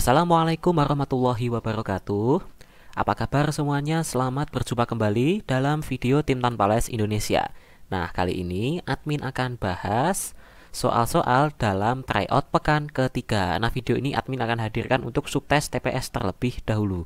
Assalamualaikum warahmatullahi wabarakatuh. Apa kabar semuanya? Selamat berjumpa kembali dalam video Tim Tanpa Les Indonesia. Nah, kali ini admin akan bahas soal-soal dalam tryout pekan ketiga. Nah, video ini admin akan hadirkan untuk subtes TPS terlebih dahulu.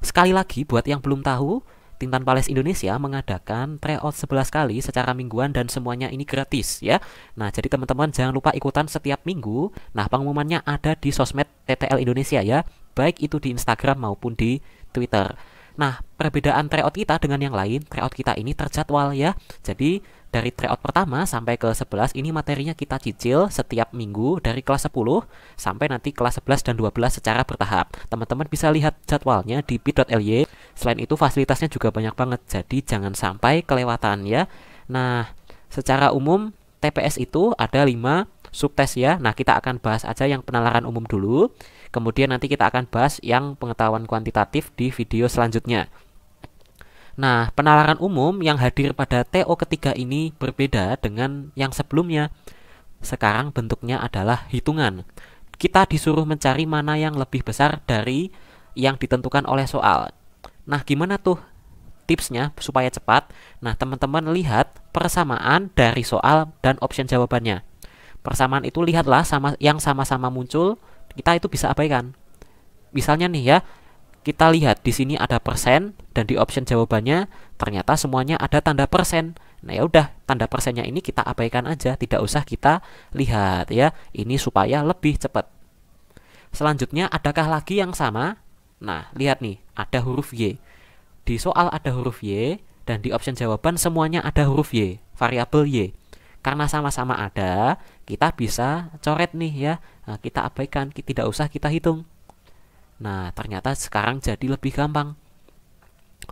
Sekali lagi buat yang belum tahu, Tintan Palace Indonesia mengadakan tryout 11 kali secara mingguan dan semuanya ini gratis ya. Nah, jadi teman-teman jangan lupa ikutan setiap minggu. Nah, pengumumannya ada di sosmed TTL Indonesia ya, baik itu di Instagram maupun di Twitter. Nah, perbedaan tryout kita dengan yang lain, tryout kita ini terjadwal ya. Jadi, dari tryout pertama sampai ke 11 ini materinya kita cicil setiap minggu dari kelas 10 sampai nanti kelas 11 dan 12 secara bertahap. Teman-teman bisa lihat jadwalnya di bit.ly Selain itu fasilitasnya juga banyak banget, jadi jangan sampai kelewatan ya. Nah, secara umum TPS itu ada 5 subtes ya. Nah, kita akan bahas aja yang penalaran umum dulu. Kemudian nanti kita akan bahas yang pengetahuan kuantitatif di video selanjutnya. Nah, penalaran umum yang hadir pada TO ketiga ini berbeda dengan yang sebelumnya. Sekarang bentuknya adalah hitungan. Kita disuruh mencari mana yang lebih besar dari yang ditentukan oleh soal. Nah, gimana tuh tipsnya supaya cepat? Nah, teman-teman lihat persamaan dari soal dan option jawabannya. Persamaan itu lihatlah sama yang sama-sama muncul, kita itu bisa abaikan. Misalnya nih ya, kita lihat di sini ada persen dan di option jawabannya ternyata semuanya ada tanda persen. Nah ya udah tanda persennya ini kita abaikan aja, tidak usah kita lihat ya. Ini supaya lebih cepat. Selanjutnya adakah lagi yang sama? Nah lihat nih ada huruf Y. Di soal ada huruf Y dan di option jawaban semuanya ada huruf Y, variabel Y. Karena sama-sama ada, kita bisa coret nih ya. Nah, kita abaikan, tidak usah kita hitung. Nah, ternyata sekarang jadi lebih gampang.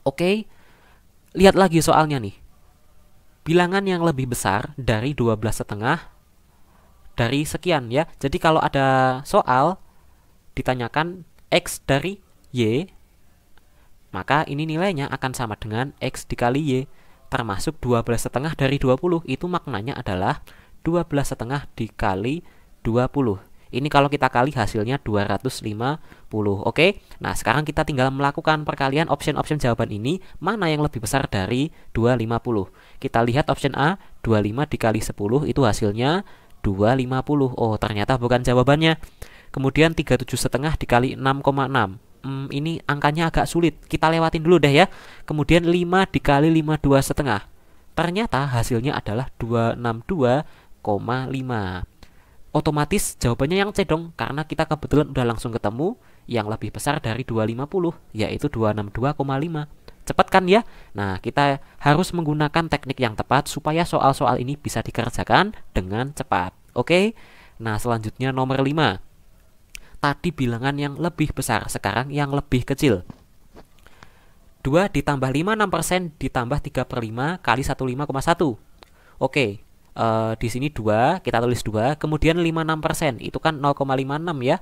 Oke. Lihat lagi soalnya nih. Bilangan yang lebih besar dari 12 setengah dari sekian ya. Jadi kalau ada soal ditanyakan X dari Y maka ini nilainya akan sama dengan X dikali Y, termasuk 12 setengah dari 20, itu maknanya adalah 12 setengah dikali 20. Ini kalau kita kali hasilnya 250, oke? Nah, sekarang kita tinggal melakukan perkalian option-option jawaban ini, mana yang lebih besar dari 250. Kita lihat option A, 25 dikali 10, itu hasilnya 250. Oh, ternyata bukan jawabannya. Kemudian 37 setengah dikali 6,6 hmm, ini angkanya agak sulit. Kita lewatin dulu deh ya. Kemudian 5 dikali 52 setengah. Ternyata hasilnya adalah 262,5. Otomatis jawabannya yang cedong karena kita kebetulan udah langsung ketemu yang lebih besar dari 250 yaitu 262,5. Cepat kan ya? Nah, kita harus menggunakan teknik yang tepat supaya soal-soal ini bisa dikerjakan dengan cepat. Oke. Nah, selanjutnya nomor 5 tadi bilangan yang lebih besar, sekarang yang lebih kecil. 2 ditambah 5 6% ditambah 3 per 5 kali 15,1 Oke, e, di sini 2, kita tulis 2, kemudian 5 56%, itu kan 0,56 ya.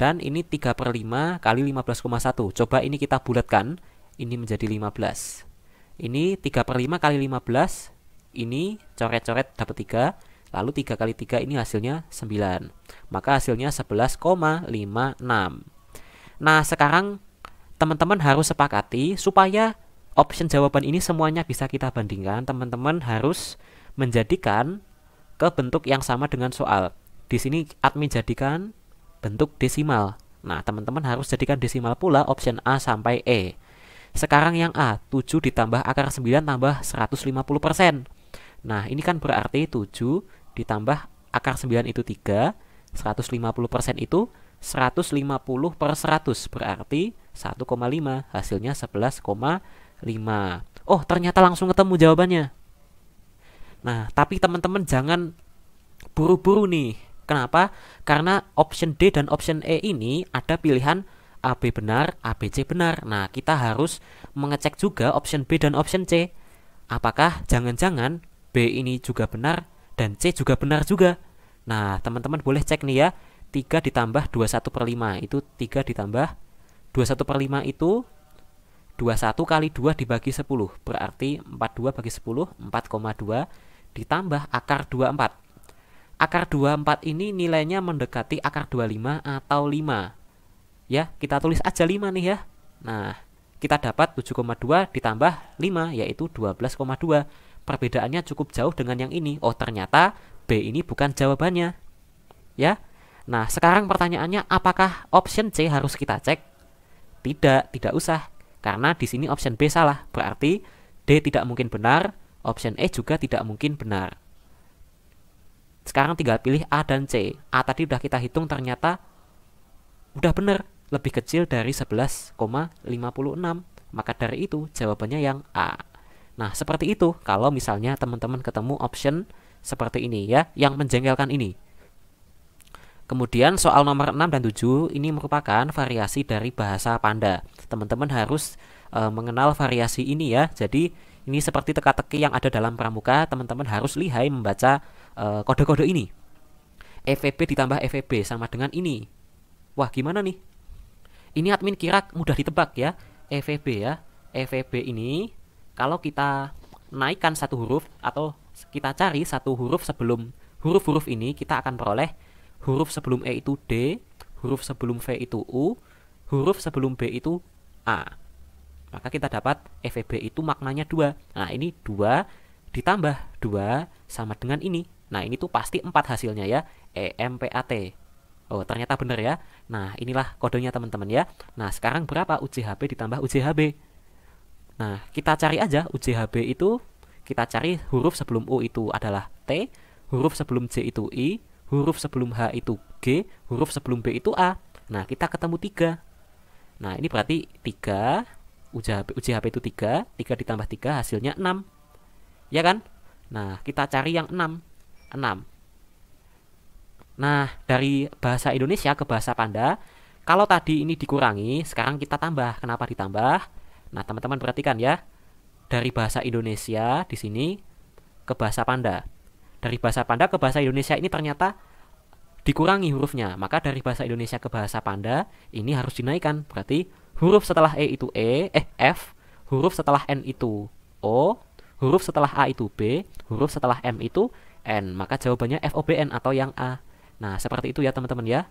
Dan ini 3 per 5 kali 15,1. Coba ini kita bulatkan, ini menjadi 15. Ini 3 per 5 kali 15, ini coret-coret dapat 3 Lalu 3 kali 3 ini hasilnya 9. Maka hasilnya 11,56. Nah, sekarang teman-teman harus sepakati supaya option jawaban ini semuanya bisa kita bandingkan, teman-teman harus menjadikan ke bentuk yang sama dengan soal. Di sini admin jadikan bentuk desimal. Nah, teman-teman harus jadikan desimal pula option A sampai E. Sekarang yang A, 7 ditambah akar 9 tambah 150%. Nah, ini kan berarti 7 ditambah akar 9 itu 3, 150% itu 150 per 100 berarti 1,5 hasilnya 11,5 oh ternyata langsung ketemu jawabannya nah tapi teman-teman jangan buru-buru nih kenapa karena option D dan option E ini ada pilihan AB benar ABC benar nah kita harus mengecek juga option B dan option C apakah jangan-jangan B ini juga benar dan C juga benar juga. Nah, teman-teman boleh cek nih ya, 3 ditambah 21 per 5 itu 3 ditambah 21 per 5 itu 21 kali 2 dibagi 10 berarti 42 bagi 10 4,2 ditambah akar 24 akar 24 ini nilainya mendekati akar 25 atau 5 ya kita tulis aja 5 nih ya nah kita dapat 7,2 ditambah 5 yaitu 12,2 perbedaannya cukup jauh dengan yang ini. Oh, ternyata B ini bukan jawabannya. Ya. Nah, sekarang pertanyaannya apakah option C harus kita cek? Tidak, tidak usah. Karena di sini option B salah, berarti D tidak mungkin benar, option E juga tidak mungkin benar. Sekarang tinggal pilih A dan C. A tadi sudah kita hitung ternyata udah benar, lebih kecil dari 11,56. Maka dari itu jawabannya yang A. Nah, seperti itu kalau misalnya teman-teman ketemu option seperti ini ya, yang menjengkelkan ini. Kemudian soal nomor 6 dan 7 ini merupakan variasi dari bahasa Panda. Teman-teman harus e, mengenal variasi ini ya. Jadi ini seperti teka-teki yang ada dalam pramuka, teman-teman harus lihai membaca e, kode-kode ini. FVB ditambah FVB sama dengan ini. Wah, gimana nih? Ini admin kira mudah ditebak ya. FVB ya. FVB ini kalau kita naikkan satu huruf atau kita cari satu huruf sebelum huruf-huruf ini kita akan peroleh huruf sebelum E itu D, huruf sebelum V itu U, huruf sebelum B itu A. Maka kita dapat fvb e itu maknanya dua. Nah, ini dua ditambah dua sama dengan ini. Nah, ini tuh pasti empat hasilnya ya, EMPAT. Oh, ternyata benar ya. Nah, inilah kodenya teman-teman ya. Nah, sekarang berapa UJHB ditambah UJHB? Nah, kita cari aja UJHB itu, kita cari huruf sebelum U itu adalah T, huruf sebelum J itu I, huruf sebelum H itu G, huruf sebelum B itu A. Nah, kita ketemu 3. Nah, ini berarti 3, UJHB, UJHB itu 3, 3 ditambah 3 hasilnya 6. Ya kan? Nah, kita cari yang 6. 6. Nah, dari bahasa Indonesia ke bahasa Panda, kalau tadi ini dikurangi, sekarang kita tambah. Kenapa ditambah? Nah, teman-teman perhatikan ya. Dari bahasa Indonesia di sini ke bahasa Panda. Dari bahasa Panda ke bahasa Indonesia ini ternyata dikurangi hurufnya. Maka dari bahasa Indonesia ke bahasa Panda ini harus dinaikkan. Berarti huruf setelah E itu E, eh F, huruf setelah N itu O, huruf setelah A itu B, huruf setelah M itu N. Maka jawabannya FOBN atau yang A. Nah, seperti itu ya teman-teman ya.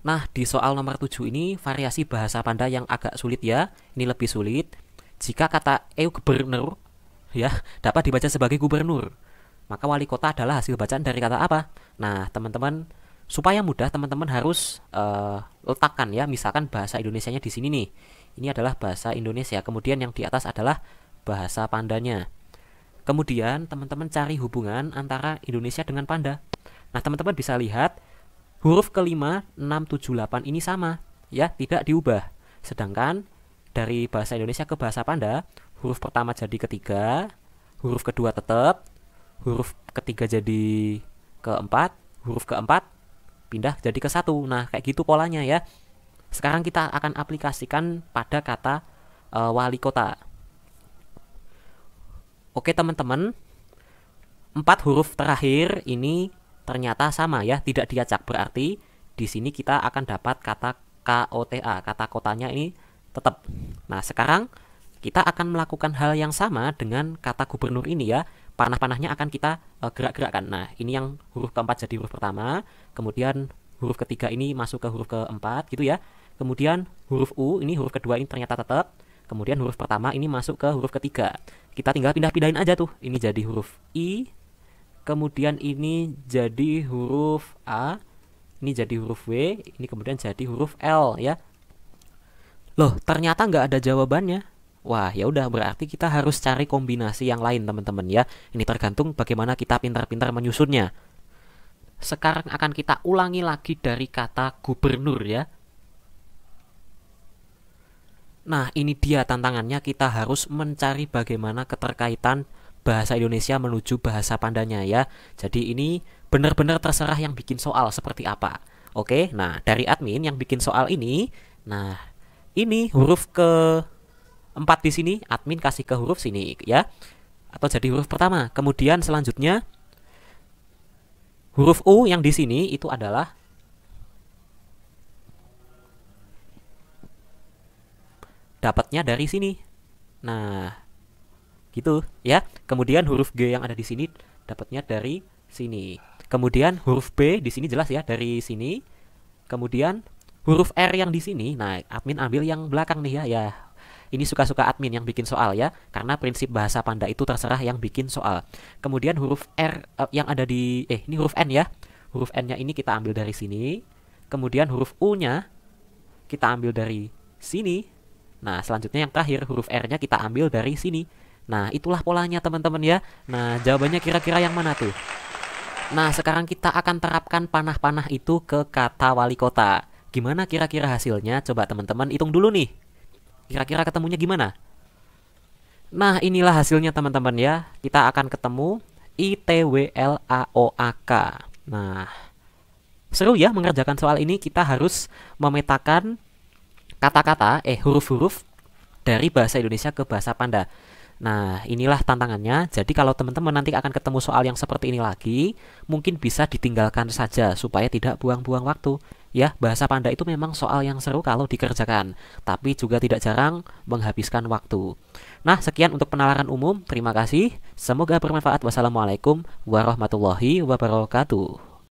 Nah, di soal nomor 7 ini variasi bahasa Panda yang agak sulit ya. Ini lebih sulit. Jika kata eu gubernur ya dapat dibaca sebagai gubernur, maka wali kota adalah hasil bacaan dari kata apa? Nah, teman-teman supaya mudah teman-teman harus uh, letakkan ya misalkan bahasa Indonesianya di sini nih. Ini adalah bahasa Indonesia. Kemudian yang di atas adalah bahasa Pandanya. Kemudian teman-teman cari hubungan antara Indonesia dengan Panda. Nah, teman-teman bisa lihat huruf kelima 678 ini sama ya tidak diubah sedangkan dari bahasa Indonesia ke bahasa Panda huruf pertama jadi ketiga huruf kedua tetap huruf ketiga jadi keempat huruf keempat pindah jadi ke satu nah kayak gitu polanya ya sekarang kita akan aplikasikan pada kata e, wali kota oke teman-teman empat huruf terakhir ini ternyata sama ya, tidak diacak. Berarti di sini kita akan dapat kata KOTA, kata kotanya ini tetap. Nah, sekarang kita akan melakukan hal yang sama dengan kata gubernur ini ya. Panah-panahnya akan kita uh, gerak-gerakkan. Nah, ini yang huruf keempat jadi huruf pertama, kemudian huruf ketiga ini masuk ke huruf keempat gitu ya. Kemudian huruf U ini huruf kedua ini ternyata tetap. Kemudian huruf pertama ini masuk ke huruf ketiga. Kita tinggal pindah-pindahin aja tuh. Ini jadi huruf I, kemudian ini jadi huruf A, ini jadi huruf W, ini kemudian jadi huruf L ya. Loh, ternyata nggak ada jawabannya. Wah, ya udah berarti kita harus cari kombinasi yang lain, teman-teman ya. Ini tergantung bagaimana kita pintar-pintar menyusunnya. Sekarang akan kita ulangi lagi dari kata gubernur ya. Nah, ini dia tantangannya kita harus mencari bagaimana keterkaitan bahasa Indonesia menuju bahasa Pandanya ya. Jadi ini benar-benar terserah yang bikin soal seperti apa. Oke, nah dari admin yang bikin soal ini, nah ini huruf ke empat di sini, admin kasih ke huruf sini ya. Atau jadi huruf pertama. Kemudian selanjutnya huruf U yang di sini itu adalah dapatnya dari sini. Nah, gitu ya kemudian huruf g yang ada di sini dapatnya dari sini kemudian huruf b di sini jelas ya dari sini kemudian huruf r yang di sini nah admin ambil yang belakang nih ya ya ini suka-suka admin yang bikin soal ya karena prinsip bahasa panda itu terserah yang bikin soal kemudian huruf R uh, yang ada di eh ini huruf N ya huruf N nya ini kita ambil dari sini kemudian huruf U nya kita ambil dari sini nah selanjutnya yang terakhir huruf R nya kita ambil dari sini Nah, itulah polanya teman-teman ya. Nah, jawabannya kira-kira yang mana tuh? Nah, sekarang kita akan terapkan panah-panah itu ke kata wali kota. Gimana kira-kira hasilnya? Coba teman-teman hitung dulu nih. Kira-kira ketemunya gimana? Nah, inilah hasilnya teman-teman ya. Kita akan ketemu ITWLAOAK. Nah, seru ya mengerjakan soal ini. Kita harus memetakan kata-kata, eh huruf-huruf dari bahasa Indonesia ke bahasa Panda. Nah, inilah tantangannya. Jadi kalau teman-teman nanti akan ketemu soal yang seperti ini lagi, mungkin bisa ditinggalkan saja supaya tidak buang-buang waktu. Ya, bahasa panda itu memang soal yang seru kalau dikerjakan, tapi juga tidak jarang menghabiskan waktu. Nah, sekian untuk penalaran umum. Terima kasih. Semoga bermanfaat. Wassalamualaikum warahmatullahi wabarakatuh.